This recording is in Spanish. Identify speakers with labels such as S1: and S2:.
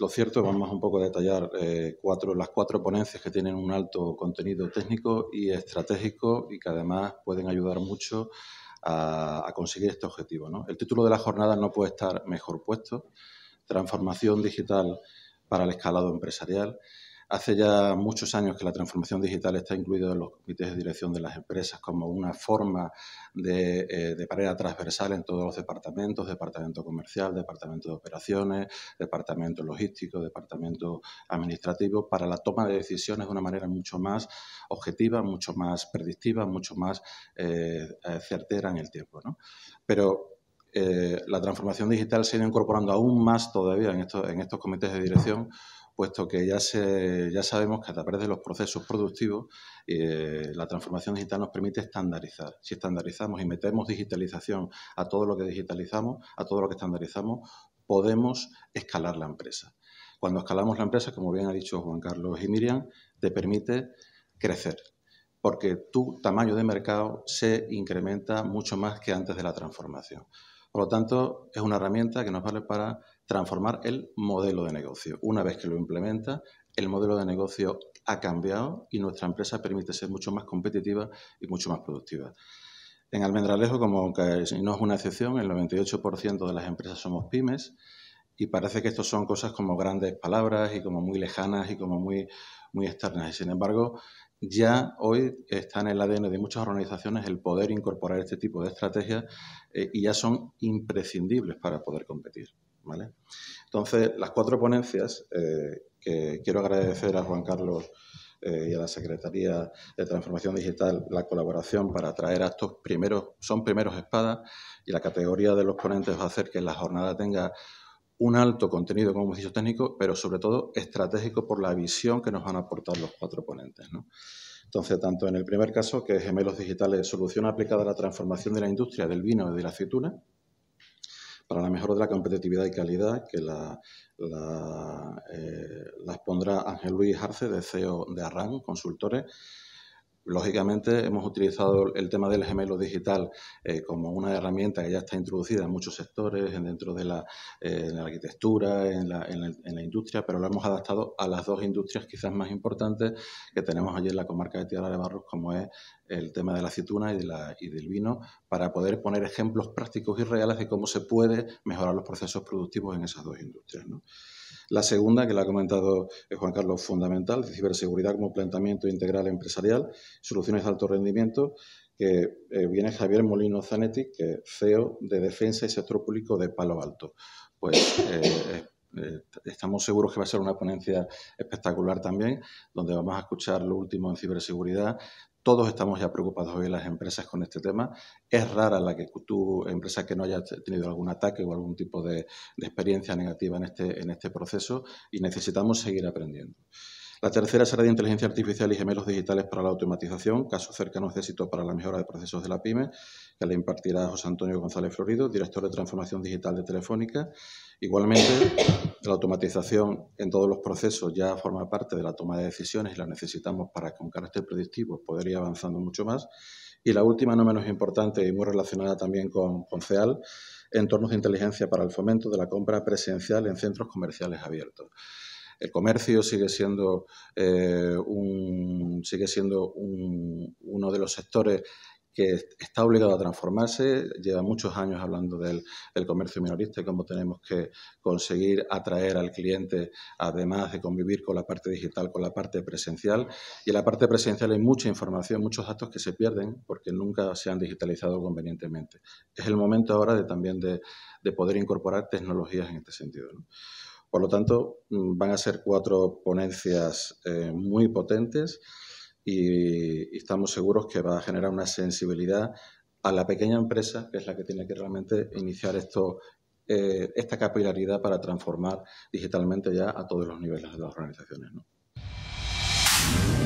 S1: lo cierto, vamos un poco a detallar eh, cuatro, las cuatro ponencias que tienen un alto contenido técnico y estratégico y que además pueden ayudar mucho a, conseguir este objetivo. El título de la jornada no puede estar mejor puesto, Transformación Digital para el Escalado Empresarial Hace ya muchos años que la transformación digital está incluida en los comités de dirección de las empresas como una forma de, eh, pareja transversal en todos los departamentos, departamento comercial, departamento de operaciones, departamento logístico, departamento administrativo, para la toma de decisiones de una manera mucho más objetiva, mucho más predictiva, mucho más eh, eh, certera en el tiempo. Pero la transformación digital se ha ido incorporando aún más todavía en estos comités de dirección puesto que ya, se, ya sabemos que a través de los procesos productivos eh, la transformación digital nos permite estandarizar. Si estandarizamos y metemos digitalización a todo lo que digitalizamos, a todo lo que estandarizamos, podemos escalar la empresa. Cuando escalamos la empresa, como bien ha dicho Juan Carlos y Miriam, te permite crecer, porque tu tamaño de mercado se incrementa mucho más que antes de la transformación. Por lo tanto, es una herramienta que nos vale para transformar el modelo de negocio. Una vez que lo implementa, el modelo de negocio ha cambiado y nuestra empresa permite ser mucho más competitiva y mucho más productiva. En Almendralejo, como no es una excepción, el 98% de las empresas somos pymes y parece que esto son cosas como grandes palabras y como muy lejanas y como muy, muy externas. Y sin embargo, ya hoy están en el ADN de muchas organizaciones el poder incorporar este tipo de estrategias eh, y ya son imprescindibles para poder competir. ¿vale? Entonces, las cuatro ponencias eh, que quiero agradecer a Juan Carlos eh, y a la Secretaría de Transformación Digital la colaboración para traer a estos primeros, son primeros espadas y la categoría de los ponentes va a hacer que la jornada tenga un alto contenido, como hemos dicho, técnico, pero sobre todo estratégico por la visión que nos van a aportar los cuatro ponentes. Entonces, tanto en el primer caso, que es Gemelos Digitales, solución aplicada a la transformación de la industria del vino y de la aceituna, para la mejora de la competitividad y calidad, que la, la, eh, las pondrá Ángel Luis Arce, de CEO de Arran, consultores, Lógicamente, hemos utilizado el tema del gemelo digital eh, como una herramienta que ya está introducida en muchos sectores, dentro de eh, la, arquitectura, en la, industria, pero lo hemos adaptado a las dos industrias quizás más importantes que tenemos allí en la comarca de Tierra de Barros, como es el tema de la aceituna y, del vino, para poder poner ejemplos prácticos y reales de cómo se puede mejorar los procesos productivos en esas dos industrias. La segunda, que la ha comentado eh, Juan Carlos, fundamental, ciberseguridad como planteamiento integral empresarial soluciones de alto rendimiento, que eh, viene Javier Molino Zanetti, que CEO de Defensa y Sector Público de Palo Alto. Pues eh, eh, estamos seguros que va a ser una ponencia espectacular también, donde vamos a escuchar lo último en ciberseguridad, todos estamos ya preocupados hoy en las empresas con este tema. Es rara la que tu empresa que no haya tenido algún ataque o algún tipo de, experiencia negativa este, en este proceso y necesitamos seguir aprendiendo. La tercera será de inteligencia artificial y gemelos digitales para la automatización, caso cercano de éxito para la mejora de procesos de la PyME, que le impartirá José Antonio González Florido, director de transformación digital de Telefónica. Igualmente, la automatización en todos los procesos ya forma parte de la toma de decisiones y la necesitamos para con carácter predictivo poder ir avanzando mucho más. Y la última, no menos importante y muy relacionada también con, con CEAL, entornos de inteligencia para el fomento de la compra presencial en centros comerciales abiertos. El comercio sigue siendo, eh, un, sigue siendo uno de los sectores que está obligado a transformarse, lleva muchos años hablando del, comercio minorista y cómo tenemos que conseguir atraer al cliente, además de convivir con la parte digital, con la parte presencial. Y en la parte presencial hay mucha información, muchos datos que se pierden porque nunca se han digitalizado convenientemente. Es el momento ahora de, también de, poder incorporar tecnologías en este sentido. Por lo tanto, mm, van a ser cuatro ponencias eh, muy potentes y, estamos seguros que va a generar una sensibilidad a la pequeña empresa, que es la que tiene que realmente iniciar esto, eh, esta capilaridad para transformar digitalmente ya a todos los niveles de las organizaciones. ¿no?